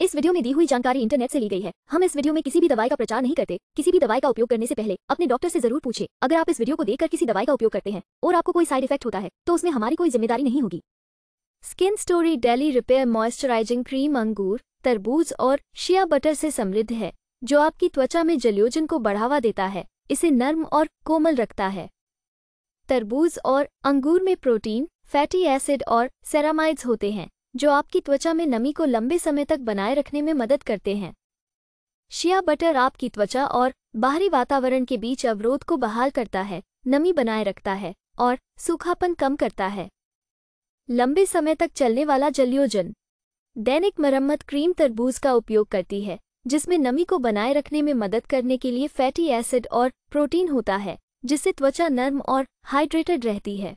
इस वीडियो में दी हुई जानकारी इंटरनेट से ली गई है हम इस वीडियो में किसी भी दवाई का प्रचार नहीं करते किसी भी दवाई का उपयोग करने से पहले अपने डॉक्टर से जरूर पूछे अगर आप इस वीडियो को देखकर किसी दवाई का उपयोग करते हैं और आपको कोई साइड इफेक्ट होता है तो उसमें हमारी कोई जिम्मेदारी नहीं होगी Skin Story daily repair moisturising cream अंगूर तरबूज और शिया बटर से समृद्ध है जो आपकी त्वचा में जलयोजन को बढ़ावा देता है इसे नर्म और कोमल रखता है तरबूज और अंगूर में प्रोटीन फैटी एसिड और सेरामाइड्स होते हैं जो आपकी त्वचा में नमी को लंबे समय तक बनाए रखने में मदद करते हैं शिया बटर आपकी त्वचा और बाहरी वातावरण के बीच अवरोध को बहाल करता है नमी बनाए रखता है और सूखापन कम करता है लंबे समय तक चलने वाला जलयोजन दैनिक मरम्मत क्रीम तरबूज का उपयोग करती है जिसमें नमी को बनाए रखने में मदद करने के लिए फैटी एसिड और प्रोटीन होता है जिससे त्वचा नर्म और हाइड्रेटेड रहती है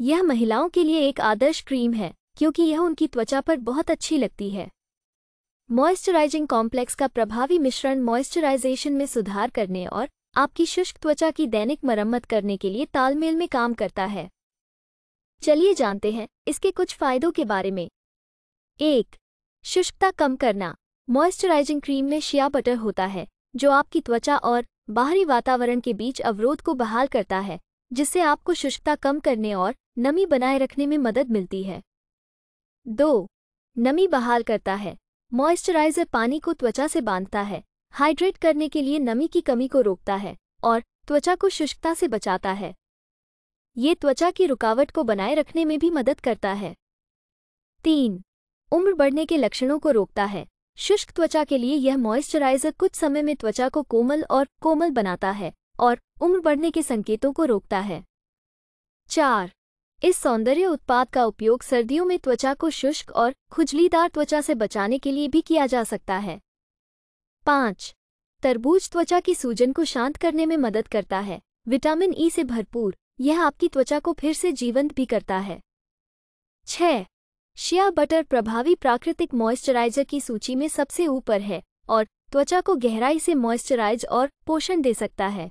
यह महिलाओं के लिए एक आदर्श क्रीम है क्योंकि यह उनकी त्वचा पर बहुत अच्छी लगती है मॉइस्चराइजिंग कॉम्प्लेक्स का प्रभावी मिश्रण मॉइस्चराइजेशन में सुधार करने और आपकी शुष्क त्वचा की दैनिक मरम्मत करने के लिए तालमेल में काम करता है चलिए जानते हैं इसके कुछ फायदों के बारे में एक शुष्कता कम करना मॉइस्चराइजिंग क्रीम में शिया बटर होता है जो आपकी त्वचा और बाहरी वातावरण के बीच अवरोध को बहाल करता है जिससे आपको शुष्कता कम करने और नमी बनाए रखने में मदद मिलती है दो नमी बहाल करता है मॉइस्चराइजर पानी को त्वचा से बांधता है हाइड्रेट करने के लिए नमी की कमी को रोकता है और त्वचा को शुष्कता से बचाता है ये त्वचा की रुकावट को बनाए रखने में भी मदद करता है तीन उम्र बढ़ने के लक्षणों को रोकता है शुष्क त्वचा के लिए यह मॉइस्चराइजर कुछ समय में त्वचा को कोमल और कोमल बनाता है और उम्र बढ़ने के संकेतों को रोकता है चार इस सौंदर्य उत्पाद का उपयोग सर्दियों में त्वचा को शुष्क और खुजलीदार त्वचा से बचाने के लिए भी किया जा सकता है पाँच तरबूज त्वचा की सूजन को शांत करने में मदद करता है विटामिन ई से भरपूर यह आपकी त्वचा को फिर से जीवंत भी करता है छः शिया बटर प्रभावी प्राकृतिक मॉइस्चराइजर की सूची में सबसे ऊपर है और त्वचा को गहराई से मॉइस्चराइज और पोषण दे सकता है